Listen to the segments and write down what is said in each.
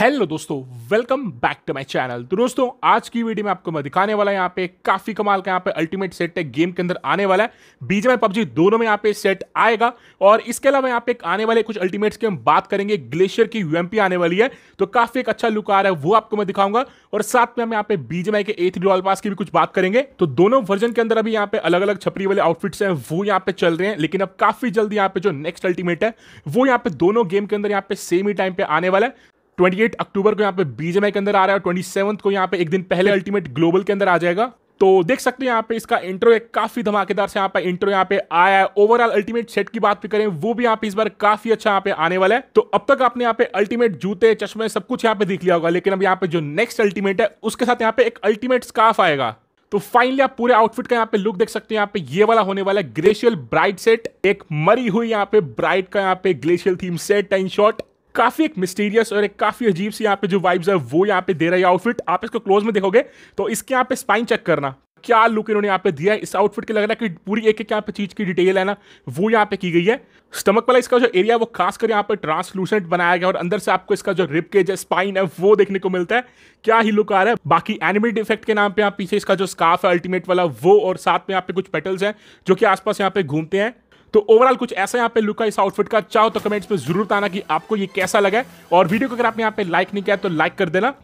hello दोस्तों welcome back to my channel तो दोस्तों आज की वीडियो में आपको मैं दिखाने वाला यहाँ पे काफी कमाल का यहाँ पे अल्टीमेट सेट है गेम के अंदर आने वाला है बीच में पबजी दोनों में यहाँ पे सेट आएगा और इसके अलावा यहाँ पे आने वाले कुछ अल्टीमेट्स की हम बात करेंगे ग्लेशियर की यूएमपी आने वाली है तो काफी एक अच्छा लुक आ रहा है वो आपको मैं दिखाऊंगा और साथ में हम यहाँ पे बीजेमआई के ए थ्री पास की भी कुछ बात करेंगे तो दोनों वर्जन के अंदर अभी यहाँ पे अलग अलग छपरी वाले आउटफिट्स हैं वो यहाँ पे चल रहे हैं लेकिन अब काफी जल्दी यहाँ पे जो नेक्स्ट अल्टीमेट है वो यहाँ पे दोनों गेम के अंदर यहाँ पे सेम ही टाइम पे आने वाला है 28 अक्टूबर को यहाँ पे बीजेमआई के अंदर आ रहा है और ट्वेंटी को यहाँ पे एक दिन पहले अल्टीमेट ग्लोबल के अंदर आ जाएगा तो देख सकते हैं यहाँ पे इसका इंट्रो एक काफी धमाकेदार से यहाँ पे इंट्रो यहाँ पे आया है ओवरऑल अल्टीमेट सेट की बात भी करें वो भी यहाँ पे इस बार काफी अच्छा यहाँ पे आने वाला है तो अब तक आपने यहाँ पे अल्टीमेट जूते चश्मे सब कुछ यहाँ पे देख लिया होगा लेकिन अब यहाँ पे जो नेक्स्ट अल्टीमेट है उसके साथ यहाँ पे एक अल्टीमेट स्काफ आएगा तो फाइनली आप पूरे आउटफिट का यहाँ पे लुक देख सकते हैं यहाँ पे ये वाला होने वाला है ग्लेशियल ब्राइट सेट एक मरी हुई यहाँ पे ब्राइट का यहाँ पे glacial theme set in short काफी एक मिस्टीरियस और एक काफी अजीब सी यहाँ पे जो वाइब्स है वो यहाँ पे दे रहा है आउटफिट आप इसको क्लोज में देखोगे तो इसके यहाँ पे स्पाइन चेक करना क्या लुक इन्होंने यहाँ पे दिया है इस आउटफिट के लग रहा है कि पूरी एक एक यहाँ पे चीज की डिटेल है ना वो यहाँ पे की गई है स्टमक वाला इसका जो एरिया वो खासकर यहाँ पे ट्रांसलूसेंट बनाया गया और अंदर से आपको इसका जो रिप है स्पाइन है वो देखने को मिलता है क्या ही लुक आ रहा है बाकी एनिमल इफेक्ट के नाम पे यहाँ पीछे इसका जो स्काफ है अल्टीमेट वाला वो और साथ में यहाँ पे कुछ पेटल्स हैं जो कि आसपास यहाँ पे घूमते हैं तो ओवरऑल कुछ ऐसा यहाँ पे लुक है इस आउटफिट का चाहो तो कमेंट्स में जरूर आना कि आपको ये कैसा लगा और वीडियो को अगर आपने यहाँ पे लाइक नहीं किया तो लाइक कर देना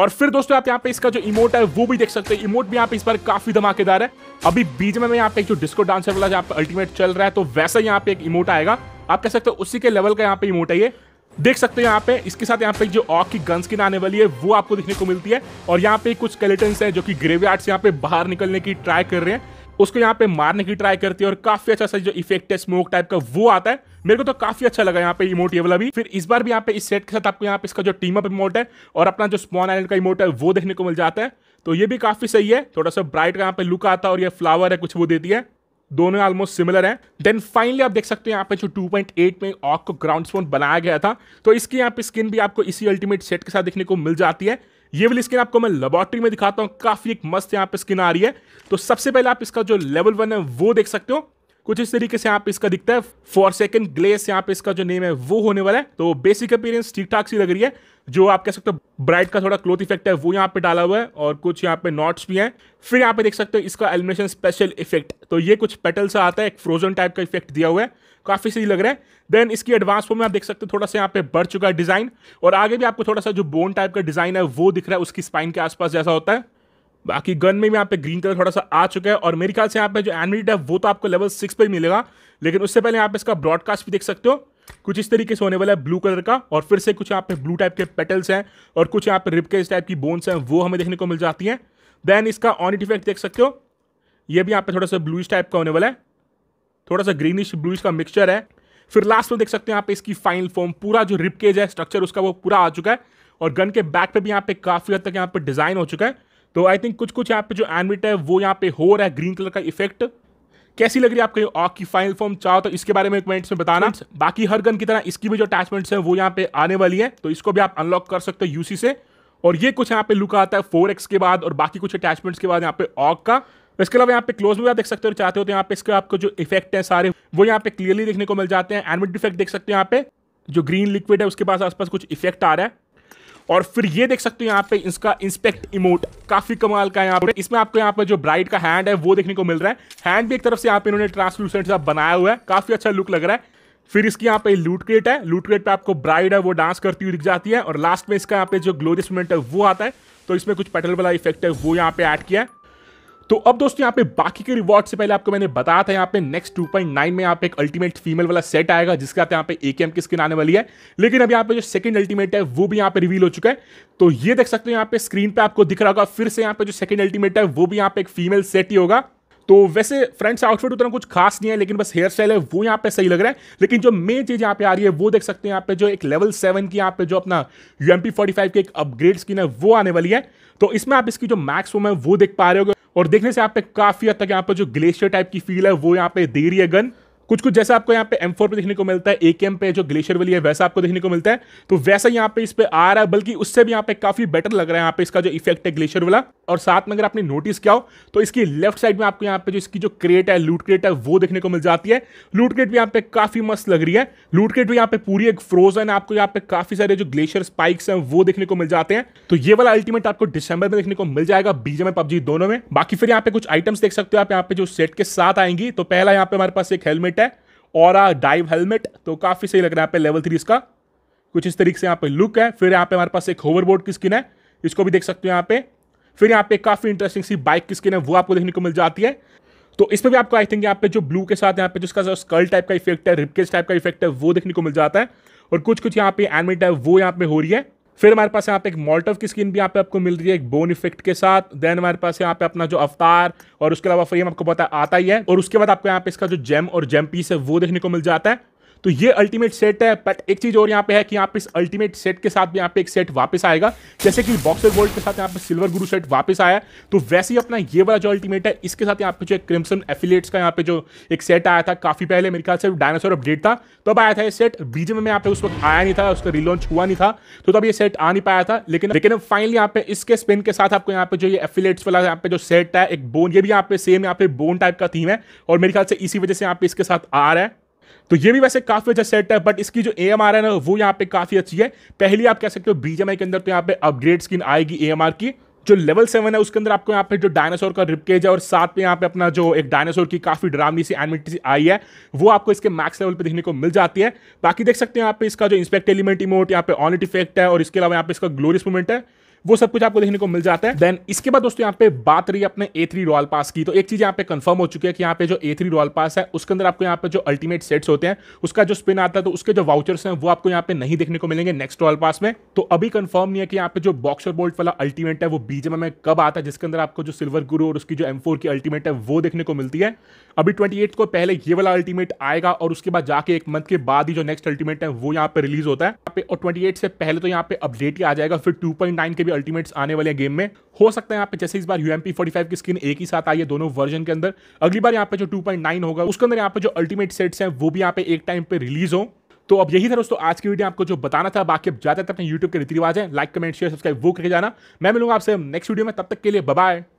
और फिर दोस्तों आप यहाँ पे इसका जो इमोट है वो भी देख सकते हैं इमोट भी यहाँ पे इस बार काफी धमाकेदार है अभी बीच में यहाँ पे जो डिस्को डांसर वाला जहाँ पे अल्टीमेट चल रहा है तो वैसा यहाँ पे एक इमोट आएगा आप कह सकते हो उसी के लेवल का यहाँ पे इमोट है ये देख सकते हो यहाँ पे इसके साथ यहाँ पे जो ऑक की गन्स की आने वाली है वो आपको देखने को मिलती है और यहाँ पे कुछ कैलेटन्स हैं जो कि ग्रेवयार्ड से यहाँ पे बाहर निकलने की ट्राई कर रहे हैं उसको यहाँ पे मारने की ट्राई करती है और काफी अच्छा सा जो इफेक्ट है स्मोक टाइप का वो आता है मेरे को तो काफी अच्छा लगा यहाँ पे इमोट ये वाला भी फिर इस बार भी यहाँ पे इस सेट के साथ आपको यहाँ पे इसका जो टीम अप इमोट है और अपना जो स्पॉन आइलैंड का इमोट है वो देखने को मिल जाता है तो ये भी काफी सही है थोड़ा सा ब्राइट का यहाँ पे लुक आता है और ये फ्लावर है कुछ वो देती है दोनों ऑलमोस्ट सिमिलर हैं देन फाइनली आप देख सकते हो यहाँ पे जो 2.8 में ऑक को ग्राउंड स्पोन बनाया गया था तो इसकी यहाँ पे स्किन भी आपको इसी अल्टीमेट सेट के साथ देखने को मिल जाती है ये वाली स्किन आपको मैं लेबोरेटरी में दिखाता हूँ काफ़ी एक मस्त यहाँ पे स्किन आ रही है तो सबसे पहले आप इसका जो लेवल वन है वो देख सकते हो कुछ इस तरीके से यहाँ पे इसका दिखता है फॉर सेकंड ग्लेस यहाँ पे इसका जो नेम है वो होने वाला है तो बेसिक अपीयरेंस ठीक ठाक सी लग रही है जो आप कह सकते हो ब्राइट का थोड़ा क्लोथ इफेक्ट है वो यहाँ पे डाला हुआ है और कुछ यहाँ पे नॉट्स भी हैं फिर यहाँ पे देख सकते हो इसका एलिमिनेशन स्पेशल इफेक्ट तो ये कुछ पेटल सा आता है एक फ्रोजन टाइप का इफेक्ट दिया हुआ है काफ़ी सही लग रहा है देन इसकी एडवांस फॉर्म में आप देख सकते हो थोड़ा सा यहाँ पे बढ़ चुका है डिज़ाइन और आगे भी आपको थोड़ा सा जो बोन टाइप का डिज़ाइन है वो दिख रहा है उसकी स्पाइन के आसपास जैसा होता है बाकी गन में भी यहाँ पे ग्रीन कलर थोड़ा सा आ चुका है और मेरे ख्याल से यहाँ पे जो एनिमेट है वो तो आपको लेवल सिक्स पर मिलेगा लेकिन उससे पहले यहाँ पे इसका ब्रॉडकास्ट भी देख सकते हो कुछ इस तरीके से होने वाला है ब्लू कलर का और फिर से कुछ यहाँ पे ब्लू टाइप के पेटल्स हैं और कुछ यहाँ पे रिपकेज टाइप की बोन्स हैं वो हमें देखने को मिल जाती हैं देन इसका ऑनिट इफेक्ट देख सकते हो ये भी यहाँ पे थोड़ा सा ब्लूइश टाइप का होने वाला है थोड़ा सा ग्रीनिश ब्लूइश का मिक्सचर है फिर लास्ट में देख सकते हैं आप इसकी फाइनल फॉर्म पूरा जो रिपकेज है स्ट्रक्चर उसका वो पूरा आ चुका है और गन के बैक पे भी यहाँ पे काफ़ी हद तक यहाँ पे डिज़ाइन हो चुका है तो आई थिंक कुछ कुछ यहाँ पे जो एनविट है वो यहाँ पे हो रहा है ग्रीन कलर का इफेक्ट कैसी लग रही है आपको ऑक की फाइनल फॉर्म चाहो तो इसके बारे में कमेंट्स में बताना बाकी हर गन की तरह इसकी भी जो अटैचमेंट्स हैं वो यहाँ पे आने वाली है तो इसको भी आप अनलॉक कर सकते हो यूसी से और ये कुछ यहाँ पे लुक आता है फोर के बाद और बाकी कुछ अटैचमेंट्स के बाद यहाँ पे ऑक का इसके अलावा यहाँ पे क्लोज में आप देख सकते हो चाहते हो तो यहाँ पे इसके आपको जो इफेक्ट है सारे वो यहाँ पे क्लियरली देखने को मिल जाते हैं एनविड इफेक्ट देख सकते हो यहाँ पे जो ग्रीन लिक्विड है उसके पास आसपास कुछ इफेक्ट आ रहा है और फिर ये देख सकते हो यहाँ पे इसका इंस्पेक्ट इमोट काफी कमाल का है यहाँ पे इसमें आपको यहाँ पे जो ब्राइट का हैंड है वो देखने को मिल रहा है हैंड भी एक तरफ से यहाँ पे इन्होंने ट्रांसलूसेंट सा बनाया हुआ है काफी अच्छा लुक लग रहा है फिर इसकी यहाँ पे लूट क्रेट है लूट क्रेट पे आपको ब्राइड है वो डांस करती हुई दिख जाती है और लास्ट में इसका यहाँ पे जो ग्लोरियस मोमेंट है वो आता है तो इसमें कुछ पेटल वाला इफेक्ट है वो यहाँ पे ऐड किया है तो अब दोस्तों यहाँ पे बाकी के रिवॉर्ड से पहले आपको मैंने बताया था यहाँ पे नेक्स्ट टू पॉइंट नाइन में यहाँ पे एक अल्टीमेट फीमेल वाला सेट आएगा जिसके साथ यहाँ पे ए की स्किन आने वाली है लेकिन अब यहाँ पे जो सेकंड अल्टीमेट है वो भी यहाँ पे रिवील हो चुका है तो ये देख सकते हो यहाँ पे स्क्रीन पे आपको दिख रहा होगा फिर से यहाँ पे जो सेकंड अल्टीमेट है वो भी यहाँ पे एक फीमेल सेट ही होगा तो वैसे फ्रेंड्स आउटफिट उतना कुछ खास नहीं है लेकिन बस हेयर स्टाइल है वो यहाँ पे सही लग रहा है लेकिन जो मेन चीज यहाँ पे आ रही है वो देख सकते हैं यहाँ पे जो एक लेवल सेवन की यहाँ पे जो अपना U M P forty five की एक अपग्रेड स्किन है वो आने वाली है तो इसमें आप इसकी जो मैक्स है वो देख पा रहे हो और देखने से यहाँ पे काफी हद तक यहाँ पे जो ग्लेशियर टाइप की फील है वो यहाँ पे दे रही है गन कुछ कुछ जैसे आपको यहाँ पे एम फोर पे देखने को मिलता है एक एम पे जो ग्लेशियर वाली है वैसा आपको देखने को मिलता है तो वैसा यहाँ पे इस पे आ रहा है बल्कि उससे भी यहाँ पे काफी बेटर लग रहा है यहाँ पे इसका जो इफेक्ट है ग्लेशियर वाला और साथ में अगर आपने नोटिस किया हो तो इसकी लेफ्ट साइड में आपको यहाँ पे जो इसकी जो क्रेट है लूट क्रेट है वो देखने को मिल जाती है लूट क्रेट भी यहाँ पे काफी मस्त लग रही है लूट क्रेट भी यहाँ पे पूरी एक फ्रोजन आपको यहाँ पे काफी सारे जो ग्लेशियर स्पाइक्स है वो देखने को मिल जाते हैं तो ये वाला अल्टीमेट आपको डिसंबर में देखने को मिल जाएगा बीजेम पबजी दोनों में बाकी फिर यहाँ पे कुछ आइटम्स देख सकते हो आप यहाँ पे जो सेट के साथ आएंगी तो पहला यहाँ पे हमारे पास एक हेलमेट हेलमेट है और डाइव हेलमेट तो काफ़ी सही लग रहा है यहाँ पे लेवल थ्री इसका कुछ इस तरीके से यहाँ पे लुक है फिर यहाँ पे हमारे पास एक होवरबोर्ड की स्किन है इसको भी देख सकते हो यहाँ पे फिर यहाँ पे काफ़ी इंटरेस्टिंग सी बाइक की स्किन है वो आपको देखने को मिल जाती है तो इस पर भी आपको आई थिंक यहाँ पे जो ब्लू के साथ यहाँ पे जिसका स्कल टाइप का इफेक्ट है रिपकेज टाइप का इफेक्ट है वो देखने को मिल जाता है और कुछ कुछ यहाँ पे एनिमेट है वो यहाँ पे हो रही है फिर हमारे पास यहाँ पे एक मॉल्टव की स्किन भी यहाँ पे आपको मिल रही है एक बोन इफेक्ट के साथ देन हमारे पास यहाँ पे अपना जो अवतार और उसके अलावा फ्रेम आपको पता आता ही है और उसके बाद आपको यहाँ पे इसका जो जेम और जेम पीस है वो देखने को मिल जाता है तो ये अल्टीमेट सेट है बट एक चीज़ और यहाँ पे है कि यहाँ पे इस अल्टीमेट सेट के साथ भी यहाँ पे एक सेट वापस आएगा जैसे कि बॉक्सर गोल्ड के साथ यहाँ पे सिल्वर गुरु सेट वापस आया तो वैसे ही अपना ये वाला जो अल्टीमेट है इसके साथ यहाँ पे जो एक एफिलेट्स का यहाँ पे जो एक सेट आया था काफ़ी पहले मेरे ख्याल से डायनासोर अपडेट था तब आया था ये सेट बीजे में यहाँ पे उस वक्त आया नहीं था उसका रिलॉन्च हुआ नहीं था तो तब ये सेट आ नहीं पाया था लेकिन लेकिन फाइनली यहाँ पे इसके स्पिन के साथ आपको यहाँ पे जो ये एफिलेट्स वाला यहाँ पे जो सेट है एक बोन ये भी यहाँ पे सेम यहाँ पे बोन टाइप का थीम है और मेरे ख्याल से इसी वजह से यहाँ पे इसके साथ आ रहा है तो ये भी वैसे काफी अच्छा सेट है बट इसकी जो ए एम आर है ना वो यहाँ पे काफी अच्छी है पहली आप कह सकते हो बीजेमआई के अंदर तो यहाँ पे अपग्रेड स्किन आएगी ए एम आर की जो लेवल सेवन है उसके अंदर आपको यहाँ पे जो डायनासोर का रिपकेज है और साथ में यहाँ पे अपना जो एक डायनासोर की काफी ड्रामी सी एनिमेट सी आई है वो आपको इसके मैक्स लेवल पे देखने को मिल जाती है बाकी देख सकते हैं यहाँ पे इसका जो इंस्पेक्ट एलिमेंट इमोट यहाँ पे ऑनिट इफेक्ट है और इसके अलावा यहाँ पे इसका ग्लोरियस मूवमेंट है वो सब कुछ आपको देखने को मिल जाता है देन इसके बाद दोस्तों यहाँ पे बात रही अपने ए थ्री रॉयल पास की तो एक चीज यहाँ पे कंफर्म हो चुकी है कि यहाँ पे जो ए थ्री रॉयल पास है उसके अंदर आपको यहाँ पे जो अल्टीमेट सेट्स होते हैं उसका जो स्पिन आता है तो उसके जो वाउचर्स हैं वो आपको यहाँ पे नहीं देखने को मिलेंगे नेक्स्ट रॉयल पास में तो अभी कंफर्म नहीं है कि यहाँ पे जो बॉक्सर बोल्ट वाला अल्टीमेट है वो बीजेम में कब आता है जिसके अंदर आपको जो सिल्वर गुरु और उसकी जो एम की अल्टीमेट है वो देखने को मिलती है अभी ट्वेंटी को पहले ये वाला अल्टीमेट आएगा और उसके बाद जाके एक मंथ के बाद ही जो नेक्स्ट अल्टीमेट है वो यहाँ पे रिलीज होता है और ट्वेंटी से पहले तो यहाँ पे अपडेट ही आ जाएगा फिर टू के भी अल्टीमेट्स आने वाले गेम में हो सकता है यहाँ पे जैसे इस बार यूएमपी 45 की स्किन एक ही साथ आई है दोनों वर्जन के अंदर अगली बार यहाँ पे जो 2.9 होगा उसके अंदर यहाँ पे जो अल्टीमेट सेट्स हैं वो भी यहाँ पे एक टाइम पे रिलीज हो तो अब यही था दोस्तों आज की वीडियो आपको जो बताना था बाकी अब ज्यादातर अपने यूट्यूब के रीति रिवाज है लाइक कमेंट शेयर सब्सक्राइब वो करके जाना मैं मिलूंगा आपसे नेक्स्ट वीडियो में तब तक के लिए बाय